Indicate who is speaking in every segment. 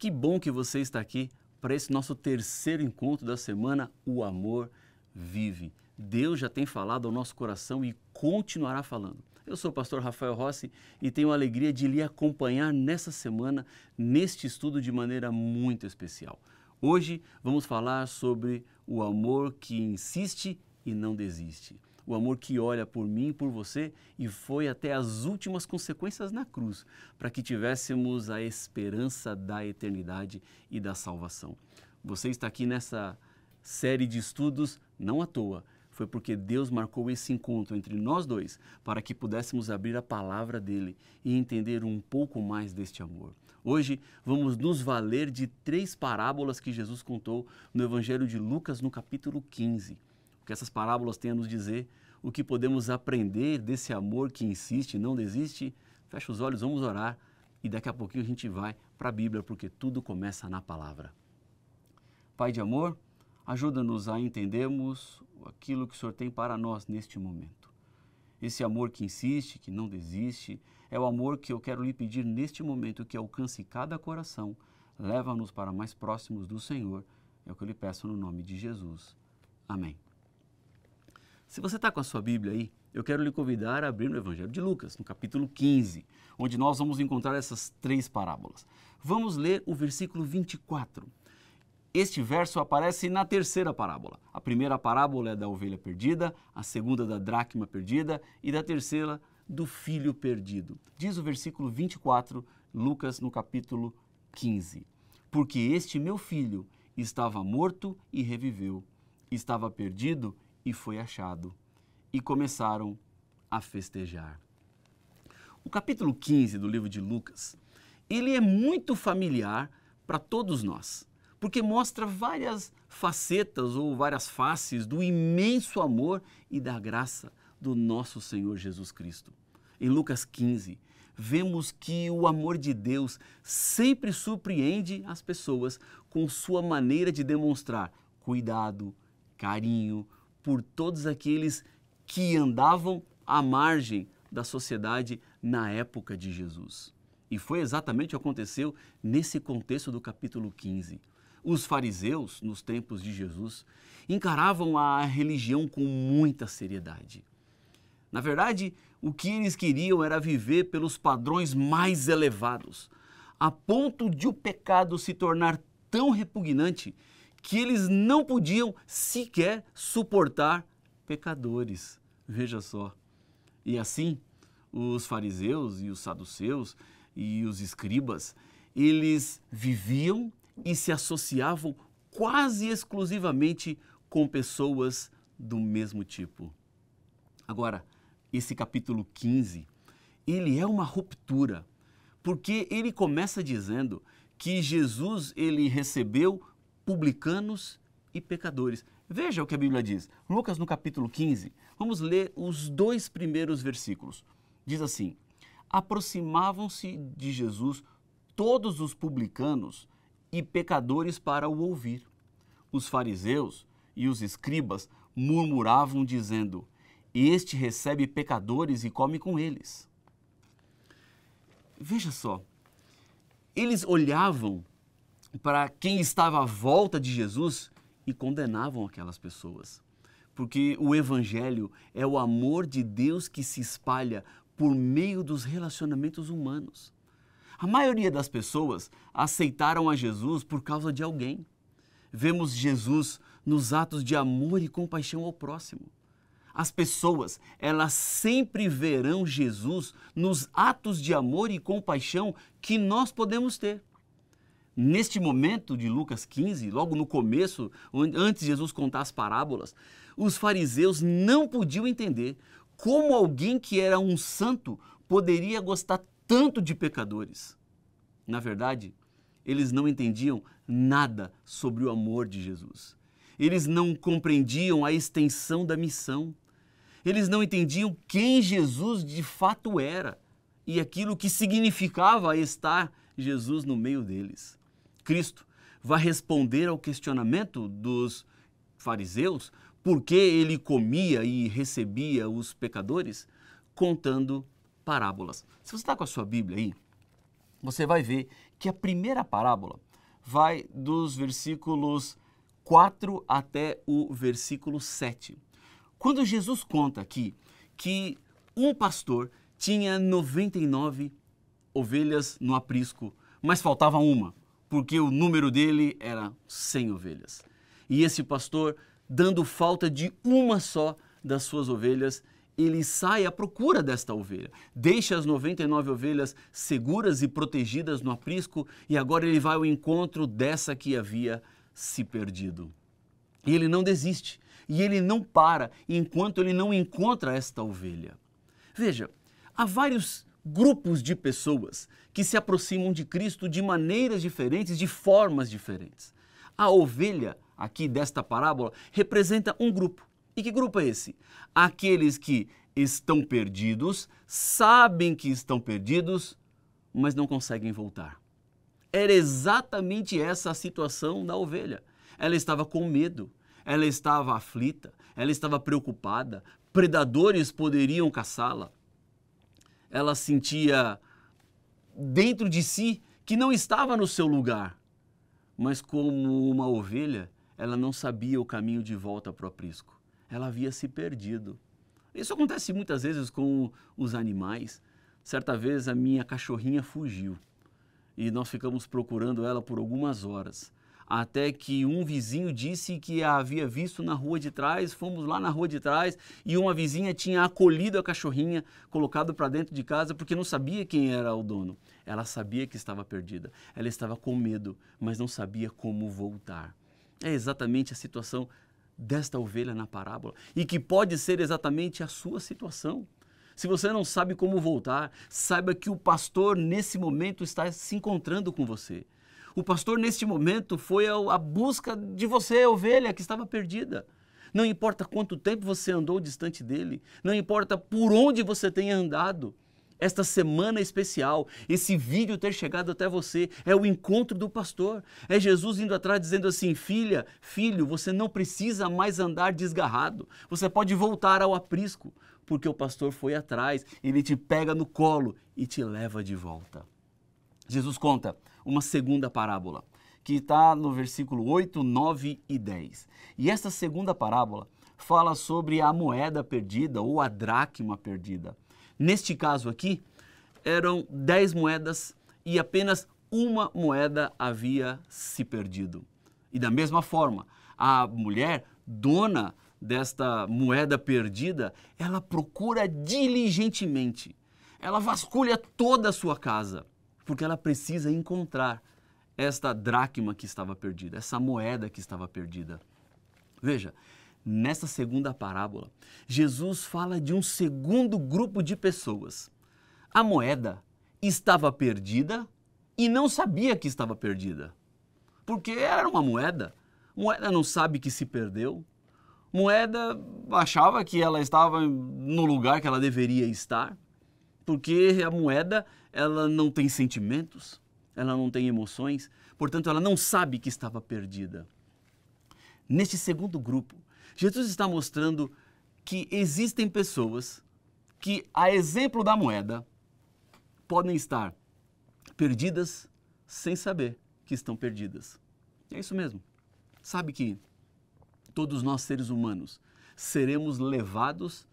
Speaker 1: Que bom que você está aqui para esse nosso terceiro encontro da semana, O Amor Vive. Deus já tem falado ao nosso coração e continuará falando. Eu sou o pastor Rafael Rossi e tenho a alegria de lhe acompanhar nessa semana, neste estudo de maneira muito especial. Hoje vamos falar sobre o amor que insiste e não desiste o amor que olha por mim e por você e foi até as últimas consequências na cruz, para que tivéssemos a esperança da eternidade e da salvação. Você está aqui nessa série de estudos não à toa. Foi porque Deus marcou esse encontro entre nós dois para que pudéssemos abrir a palavra dele e entender um pouco mais deste amor. Hoje vamos nos valer de três parábolas que Jesus contou no Evangelho de Lucas, no capítulo 15 que essas parábolas têm a nos dizer, o que podemos aprender desse amor que insiste e não desiste. Fecha os olhos, vamos orar e daqui a pouquinho a gente vai para a Bíblia, porque tudo começa na palavra. Pai de amor, ajuda-nos a entendermos aquilo que o Senhor tem para nós neste momento. Esse amor que insiste, que não desiste, é o amor que eu quero lhe pedir neste momento que alcance cada coração. Leva-nos para mais próximos do Senhor. É o que eu lhe peço no nome de Jesus. Amém. Se você está com a sua Bíblia aí, eu quero lhe convidar a abrir no Evangelho de Lucas, no capítulo 15, onde nós vamos encontrar essas três parábolas. Vamos ler o versículo 24. Este verso aparece na terceira parábola. A primeira parábola é da ovelha perdida, a segunda da dracma perdida e da terceira do filho perdido. Diz o versículo 24, Lucas, no capítulo 15. Porque este meu filho estava morto e reviveu, estava perdido e e foi achado. E começaram a festejar. O capítulo 15 do livro de Lucas, ele é muito familiar para todos nós, porque mostra várias facetas ou várias faces do imenso amor e da graça do nosso Senhor Jesus Cristo. Em Lucas 15, vemos que o amor de Deus sempre surpreende as pessoas com sua maneira de demonstrar cuidado, carinho, por todos aqueles que andavam à margem da sociedade na época de Jesus. E foi exatamente o que aconteceu nesse contexto do capítulo 15. Os fariseus, nos tempos de Jesus, encaravam a religião com muita seriedade. Na verdade, o que eles queriam era viver pelos padrões mais elevados, a ponto de o pecado se tornar tão repugnante que eles não podiam sequer suportar pecadores. Veja só. E assim, os fariseus e os saduceus e os escribas, eles viviam e se associavam quase exclusivamente com pessoas do mesmo tipo. Agora, esse capítulo 15, ele é uma ruptura, porque ele começa dizendo que Jesus ele recebeu publicanos e pecadores. Veja o que a Bíblia diz. Lucas, no capítulo 15, vamos ler os dois primeiros versículos. Diz assim: Aproximavam-se de Jesus todos os publicanos e pecadores para o ouvir. Os fariseus e os escribas murmuravam, dizendo: Este recebe pecadores e come com eles. Veja só, eles olhavam para quem estava à volta de Jesus e condenavam aquelas pessoas. Porque o Evangelho é o amor de Deus que se espalha por meio dos relacionamentos humanos. A maioria das pessoas aceitaram a Jesus por causa de alguém. Vemos Jesus nos atos de amor e compaixão ao próximo. As pessoas, elas sempre verão Jesus nos atos de amor e compaixão que nós podemos ter neste momento de Lucas 15, logo no começo, antes de Jesus contar as parábolas, os fariseus não podiam entender como alguém que era um santo poderia gostar tanto de pecadores. Na verdade, eles não entendiam nada sobre o amor de Jesus. Eles não compreendiam a extensão da missão. Eles não entendiam quem Jesus de fato era e aquilo que significava estar Jesus no meio deles. Cristo vai responder ao questionamento dos fariseus por que ele comia e recebia os pecadores contando parábolas. Se você está com a sua Bíblia aí, você vai ver que a primeira parábola vai dos versículos 4 até o versículo 7. Quando Jesus conta aqui que um pastor tinha 99 ovelhas no aprisco, mas faltava uma porque o número dele era 100 ovelhas. E esse pastor, dando falta de uma só das suas ovelhas, ele sai à procura desta ovelha, deixa as 99 ovelhas seguras e protegidas no aprisco e agora ele vai ao encontro dessa que havia se perdido. E ele não desiste, e ele não para enquanto ele não encontra esta ovelha. Veja, há vários grupos de pessoas que se aproximam de Cristo de maneiras diferentes, de formas diferentes. A ovelha, aqui desta parábola, representa um grupo. E que grupo é esse? Aqueles que estão perdidos, sabem que estão perdidos, mas não conseguem voltar. Era exatamente essa a situação da ovelha. Ela estava com medo, ela estava aflita, ela estava preocupada, predadores poderiam caçá-la ela sentia dentro de si que não estava no seu lugar. Mas como uma ovelha, ela não sabia o caminho de volta para o aprisco. Ela havia se perdido. Isso acontece muitas vezes com os animais. Certa vez a minha cachorrinha fugiu e nós ficamos procurando ela por algumas horas até que um vizinho disse que a havia visto na rua de trás. Fomos lá na rua de trás e uma vizinha tinha acolhido a cachorrinha, colocado para dentro de casa porque não sabia quem era o dono. Ela sabia que estava perdida, ela estava com medo, mas não sabia como voltar. É exatamente a situação desta ovelha na parábola e que pode ser exatamente a sua situação. Se você não sabe como voltar, saiba que o pastor nesse momento está se encontrando com você. O pastor, neste momento, foi à busca de você, ovelha, que estava perdida. Não importa quanto tempo você andou distante dele, não importa por onde você tenha andado. Esta semana especial, esse vídeo ter chegado até você, é o encontro do pastor. É Jesus indo atrás dizendo assim: Filha, filho, você não precisa mais andar desgarrado. Você pode voltar ao aprisco, porque o pastor foi atrás, ele te pega no colo e te leva de volta. Jesus conta uma segunda parábola, que está no versículo 8, 9 e 10. E essa segunda parábola fala sobre a moeda perdida ou a dracma perdida. Neste caso aqui, eram 10 moedas e apenas uma moeda havia se perdido. E da mesma forma, a mulher, dona desta moeda perdida, ela procura diligentemente. Ela vasculha toda a sua casa porque ela precisa encontrar esta dracma que estava perdida, essa moeda que estava perdida. Veja, nessa segunda parábola, Jesus fala de um segundo grupo de pessoas. A moeda estava perdida e não sabia que estava perdida, porque era uma moeda. Moeda não sabe que se perdeu. Moeda achava que ela estava no lugar que ela deveria estar porque a moeda ela não tem sentimentos, ela não tem emoções, portanto ela não sabe que estava perdida. Neste segundo grupo, Jesus está mostrando que existem pessoas que, a exemplo da moeda, podem estar perdidas sem saber que estão perdidas. É isso mesmo. Sabe que todos nós seres humanos seremos levados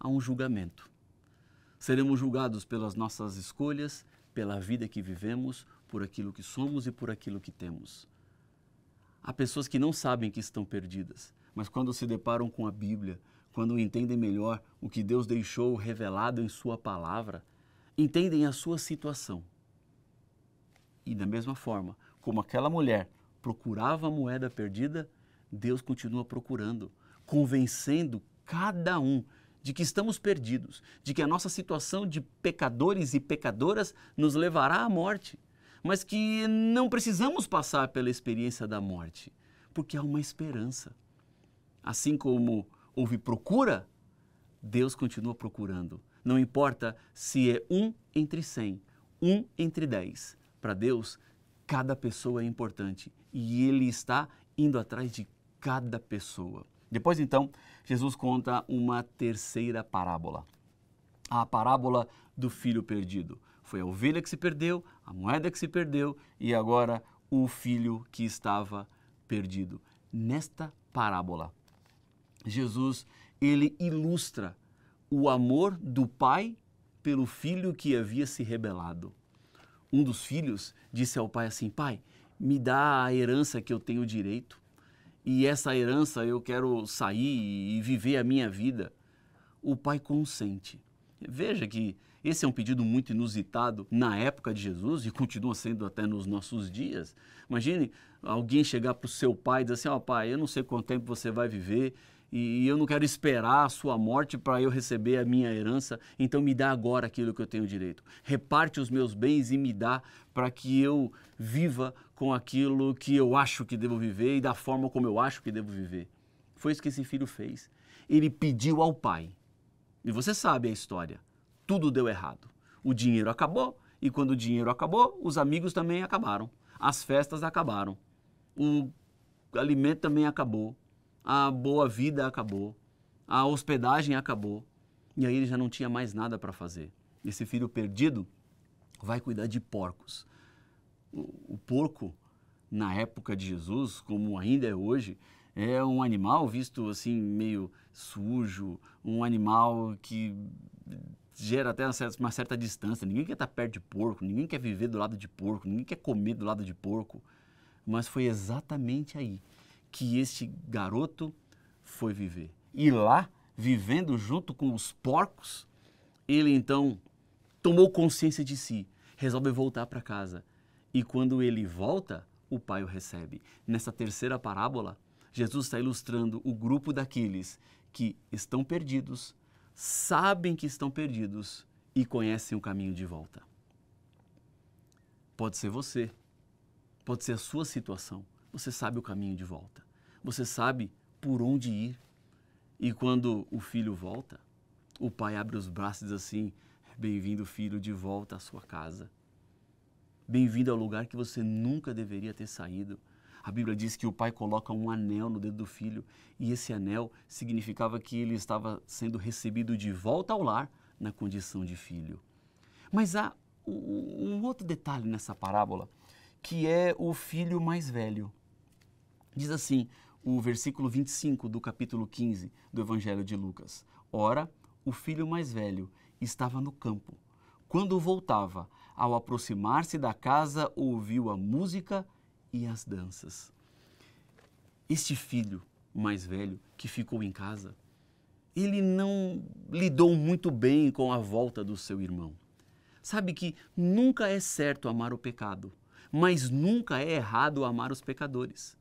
Speaker 1: a um julgamento. Seremos julgados pelas nossas escolhas, pela vida que vivemos, por aquilo que somos e por aquilo que temos. Há pessoas que não sabem que estão perdidas, mas quando se deparam com a Bíblia, quando entendem melhor o que Deus deixou revelado em Sua palavra, entendem a sua situação. E da mesma forma, como aquela mulher procurava a moeda perdida, Deus continua procurando, convencendo cada um de que estamos perdidos, de que a nossa situação de pecadores e pecadoras nos levará à morte, mas que não precisamos passar pela experiência da morte, porque há uma esperança. Assim como houve procura, Deus continua procurando. Não importa se é um entre cem, um entre dez. Para Deus, cada pessoa é importante e Ele está indo atrás de cada pessoa. Depois, então, Jesus conta uma terceira parábola. A parábola do filho perdido. Foi a ovelha que se perdeu, a moeda que se perdeu e agora o filho que estava perdido. Nesta parábola, Jesus ele ilustra o amor do pai pelo filho que havia se rebelado. Um dos filhos disse ao pai assim: Pai, me dá a herança que eu tenho direito e essa herança eu quero sair e viver a minha vida, o pai consente. Veja que esse é um pedido muito inusitado na época de Jesus e continua sendo até nos nossos dias. Imagine alguém chegar para o seu pai e dizer assim: Ó, oh, pai, eu não sei quanto tempo você vai viver, e eu não quero esperar a sua morte para eu receber a minha herança, então me dá agora aquilo que eu tenho direito. Reparte os meus bens e me dá para que eu viva com aquilo que eu acho que devo viver e da forma como eu acho que devo viver. Foi isso que esse filho fez. Ele pediu ao pai. E você sabe a história. Tudo deu errado. O dinheiro acabou, e quando o dinheiro acabou, os amigos também acabaram. As festas acabaram. O alimento também acabou a boa vida acabou, a hospedagem acabou, e aí ele já não tinha mais nada para fazer. Esse filho perdido vai cuidar de porcos. O, o porco, na época de Jesus, como ainda é hoje, é um animal visto assim meio sujo, um animal que gera até uma certa, uma certa, distância. Ninguém quer estar tá perto de porco, ninguém quer viver do lado de porco, ninguém quer comer do lado de porco. Mas foi exatamente aí que este garoto foi viver. E lá, vivendo junto com os porcos, ele então tomou consciência de si, resolve voltar para casa. E quando ele volta, o pai o recebe. Nessa terceira parábola, Jesus está ilustrando o grupo daqueles que estão perdidos, sabem que estão perdidos e conhecem o caminho de volta. Pode ser você, pode ser a sua situação você sabe o caminho de volta. Você sabe por onde ir. E quando o filho volta, o pai abre os braços e diz assim: Bem-vindo, filho, de volta à sua casa. Bem-vindo ao lugar que você nunca deveria ter saído. A Bíblia diz que o pai coloca um anel no dedo do filho, e esse anel significava que ele estava sendo recebido de volta ao lar na condição de filho. Mas há um outro detalhe nessa parábola, que é o filho mais velho. Diz assim o versículo 25 do capítulo 15 do Evangelho de Lucas: Ora, o filho mais velho estava no campo. Quando voltava, ao aproximar-se da casa, ouviu a música e as danças. Este filho mais velho que ficou em casa, ele não lidou muito bem com a volta do seu irmão. Sabe que nunca é certo amar o pecado, mas nunca é errado amar os pecadores.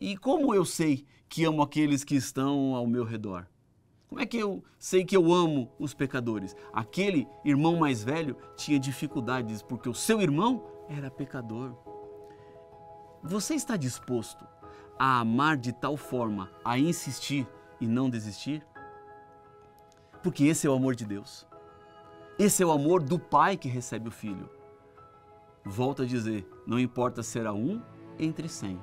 Speaker 1: E como eu sei que amo aqueles que estão ao meu redor? Como é que eu sei que eu amo os pecadores? Aquele irmão mais velho tinha dificuldades porque o seu irmão era pecador. Você está disposto a amar de tal forma, a insistir e não desistir? Porque esse é o amor de Deus. Esse é o amor do pai que recebe o filho. Volto a dizer, não importa ser a um entre cem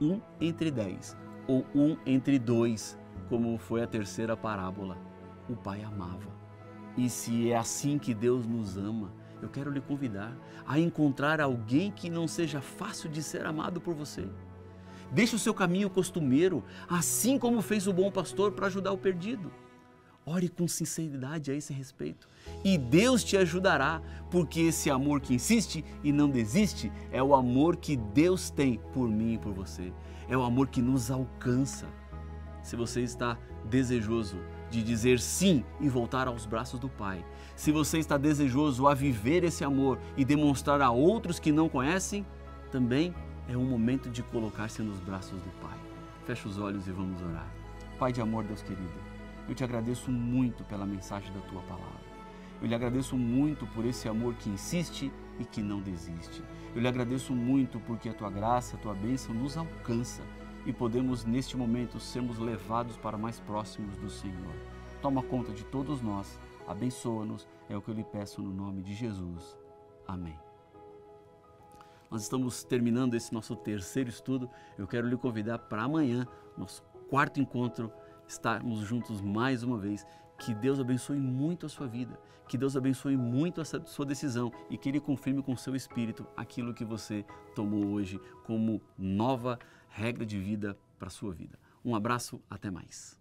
Speaker 1: um entre dez ou um entre dois como foi a terceira parábola. O Pai amava. E se é assim que Deus nos ama, eu quero lhe convidar a encontrar alguém que não seja fácil de ser amado por você. Deixe o seu caminho costumeiro, assim como fez o bom pastor para ajudar o perdido. Ore com sinceridade a esse respeito. E Deus te ajudará, porque esse amor que insiste e não desiste é o amor que Deus tem por mim e por você. É o amor que nos alcança. Se você está desejoso de dizer sim e voltar aos braços do Pai, se você está desejoso a viver esse amor e demonstrar a outros que não conhecem, também é um momento de colocar-se nos braços do Pai. Feche os olhos e vamos orar. Pai de amor, Deus querido. Eu te agradeço muito pela mensagem da tua palavra. Eu lhe agradeço muito por esse amor que insiste e que não desiste. Eu lhe agradeço muito porque a tua graça, a tua bênção nos alcança e podemos neste momento sermos levados para mais próximos do Senhor. Toma conta de todos nós, abençoa-nos, é o que eu lhe peço no nome de Jesus. Amém. Nós estamos terminando esse nosso terceiro estudo. Eu quero lhe convidar para amanhã, nosso quarto encontro estarmos juntos mais uma vez. Que Deus abençoe muito a sua vida, que Deus abençoe muito a sua decisão e que Ele confirme com seu espírito aquilo que você tomou hoje como nova regra de vida para a sua vida. Um abraço, até mais.